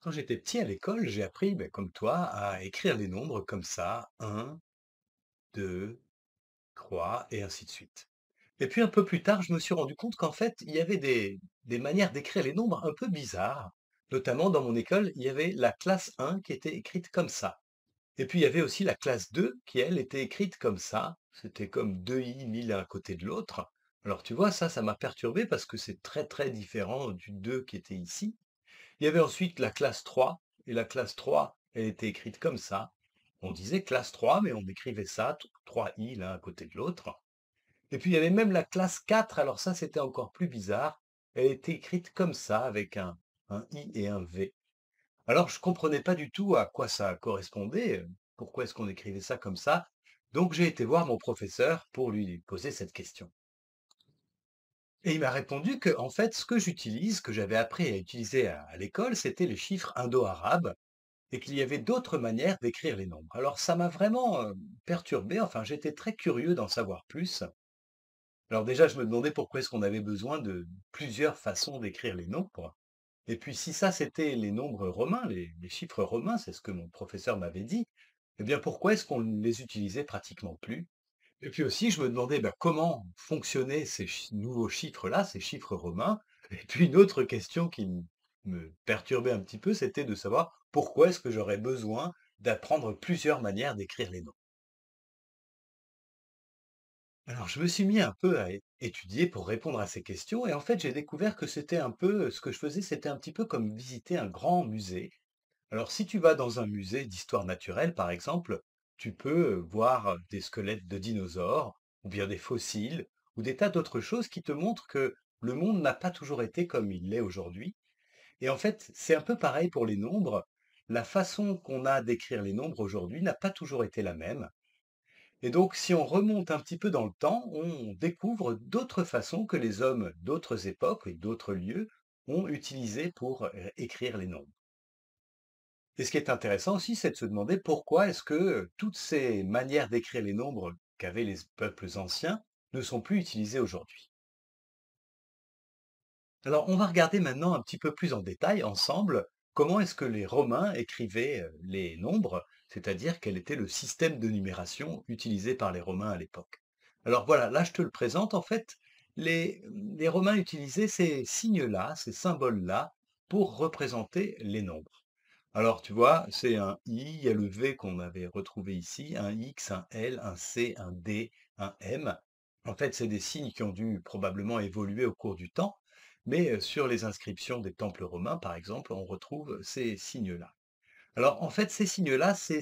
Quand j'étais petit à l'école, j'ai appris, ben, comme toi, à écrire les nombres comme ça, 1, 2, 3, et ainsi de suite. Et puis un peu plus tard, je me suis rendu compte qu'en fait, il y avait des, manières d'écrire les nombres un peu bizarres. Notamment dans mon école, il y avait la classe 1 qui était écrite comme ça. Et puis il y avait aussi la classe 2 qui, elle, était écrite comme ça. C'était comme deux i mis l'un à côté de l'autre. Alors tu vois, ça, ça m'a perturbé parce que c'est très très différent du 2 qui était ici. Il y avait ensuite la classe 3, et la classe 3, elle était écrite comme ça. On disait classe 3, mais on écrivait ça, 3i l'un à côté de l'autre. Et puis il y avait même la classe 4, alors ça c'était encore plus bizarre. Elle était écrite comme ça, avec un, un i et un v. Alors je ne comprenais pas du tout à quoi ça correspondait, euh, pourquoi est-ce qu'on écrivait ça comme ça. Donc j'ai été voir mon professeur pour lui poser cette question. Et il m'a répondu que, en fait, ce que j'utilise, que j'avais appris à utiliser à, l'école, c'était les chiffres indo-arabes et qu'il y avait d'autres manières d'écrire les nombres. Alors ça m'a vraiment euh, perturbé, enfin j'étais très curieux d'en savoir plus. Alors déjà, je me demandais pourquoi est-ce qu'on avait besoin de plusieurs façons d'écrire les nombres. Et puis si ça c'était les nombres romains, les, les chiffres romains, c'est ce que mon professeur m'avait dit, eh bien pourquoi est-ce qu'on ne les utilisait pratiquement plus et puis aussi, je me demandais bah, comment fonctionnaient ces nouveaux chiffres-là, ces chiffres romains. Et puis une autre question qui me perturbait un petit peu, c'était de savoir pourquoi est-ce que j'aurais besoin d'apprendre plusieurs manières d'écrire les noms. Alors, je me suis mis un peu à étudier pour répondre à ces questions, et en fait, j'ai découvert que c'était un peu, ce que je faisais, c'était un petit peu comme visiter un grand musée. Alors, si tu vas dans un musée d'histoire naturelle, par exemple, tu peux voir des squelettes de dinosaures, ou bien des fossiles, ou des tas d'autres choses qui te montrent que le monde n'a pas toujours été comme il l'est aujourd'hui. Et en fait, c'est un peu pareil pour les nombres. La façon qu'on a d'écrire les nombres aujourd'hui n'a pas toujours été la même. Et donc, si on remonte un petit peu dans le temps, on découvre d'autres façons que les hommes d'autres époques et d'autres lieux ont utilisées pour écrire les nombres. Et ce qui est intéressant aussi, c'est de se demander pourquoi est-ce que toutes ces manières d'écrire les nombres qu'avaient les peuples anciens ne sont plus utilisées aujourd'hui. Alors on va regarder maintenant un petit peu plus en détail ensemble comment est-ce que les Romains écrivaient les nombres, c'est-à-dire quel était le système de numération utilisé par les Romains à l'époque. Alors voilà, là je te le présente en fait. Les, mmh, Romains utilisaient ces signes-là, ces symboles-là, pour représenter les nombres. Alors, tu vois, c'est un I, il y a le V qu'on avait retrouvé ici, un X, un L, un C, un D, un M. En fait, c'est des signes qui ont dû probablement évoluer au cours du temps, mais sur les inscriptions des temples romains, par exemple, on retrouve ces signes-là. Alors, en fait, ces signes-là, c'est,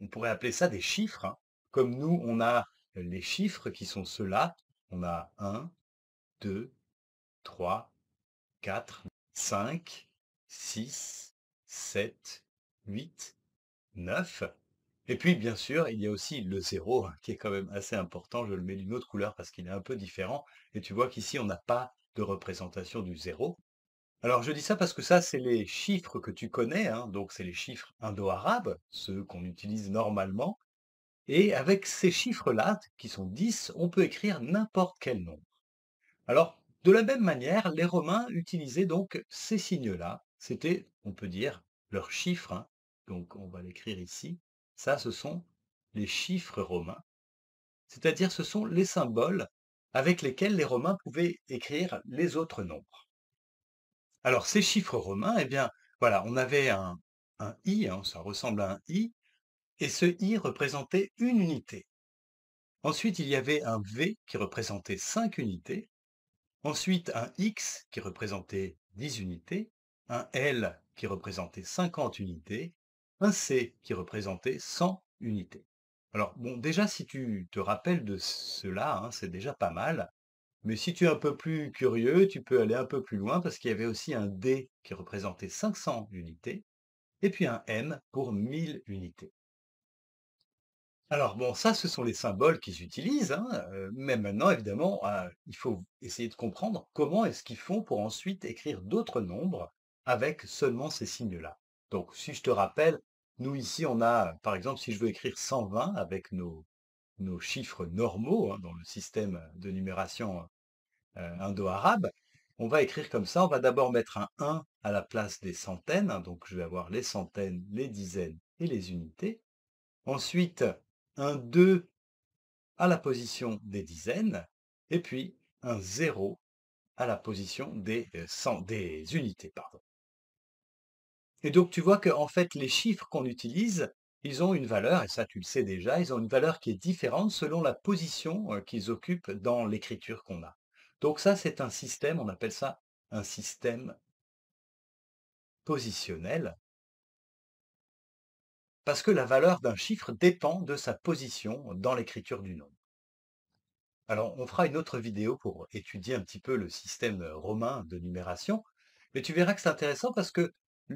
on pourrait appeler ça des chiffres. Hein. Comme nous, on a les chiffres qui sont ceux-là. On a 1, 2, 3, 4, 5, 6, 7, 8, 9. Et puis, bien sûr, il y a aussi le 0, hein, qui est quand même assez important. Je le mets d'une autre couleur parce qu'il est un peu différent. Et tu vois qu'ici, on n'a pas de représentation du 0. Alors, je dis ça parce que ça, c'est les chiffres que tu connais. Hein. Donc, c'est les chiffres indo-arabes, ceux qu'on utilise normalement. Et avec ces chiffres-là, qui sont 10, on peut écrire n'importe quel nombre. Alors, de la même manière, les Romains utilisaient donc ces signes-là c'était, on peut dire, leurs chiffres. Hein. Donc on va l'écrire ici. Ça, ce sont les chiffres romains. C'est-à-dire ce sont les symboles avec lesquels les Romains pouvaient écrire les autres nombres. Alors ces chiffres romains, eh bien, voilà, on avait un, i, hein, ça ressemble à un i, et ce i représentait une unité. Ensuite, il y avait un v qui représentait cinq unités, ensuite un x qui représentait dix unités, un L qui représentait 50 unités, un C qui représentait 100 unités. Alors bon, déjà si tu te rappelles de cela, hein, c'est déjà pas mal, mais si tu es un peu plus curieux, tu peux aller un peu plus loin parce qu'il y avait aussi un D qui représentait 500 unités, et puis un M pour 1000 unités. Alors bon, ça, ce sont les symboles qu'ils utilisent, hein, euh, mais maintenant, évidemment, ah, il faut essayer de comprendre comment est-ce qu'ils font pour ensuite écrire d'autres nombres avec seulement ces signes-là. Donc, si je te rappelle, nous ici, on a, par exemple, si je veux écrire 120 avec nos, nos chiffres normaux hein, dans le système de numération euh, indo-arabe, on va écrire comme ça. On va d'abord mettre un 1 à la place des centaines. Hein, donc, je vais avoir les centaines, les dizaines et les unités. Ensuite, un 2 à la position des dizaines. Et puis, un 0 à la position des, euh, des unités. Pardon. Et donc tu vois que en fait les chiffres qu'on utilise, ils ont une valeur, et ça tu le sais déjà, ils ont une valeur qui est différente selon la position euh, qu'ils occupent dans l'écriture qu'on a. Donc ça c'est un système, on appelle ça un système positionnel, parce que la valeur d'un chiffre dépend de sa position dans l'écriture du nombre. Alors on fera une autre vidéo pour étudier un petit peu le système euh, romain de numération, mais tu verras que c'est intéressant parce que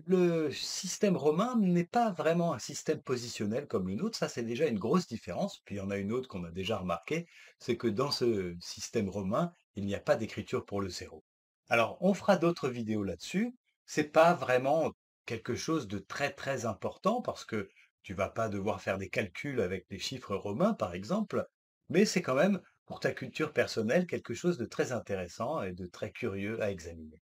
le système romain n'est pas vraiment un système positionnel comme le nôtre, ça c'est déjà une grosse différence. Puis il y en a une autre qu'on a déjà remarqué, c'est que dans ce système romain, il n'y a pas d'écriture pour le zéro. Alors on fera d'autres vidéos là-dessus. C'est pas vraiment quelque chose de très très important parce que tu vas pas devoir faire des calculs avec les chiffres romains par exemple, mais c'est quand même pour ta culture personnelle quelque chose de très intéressant et de très curieux à examiner.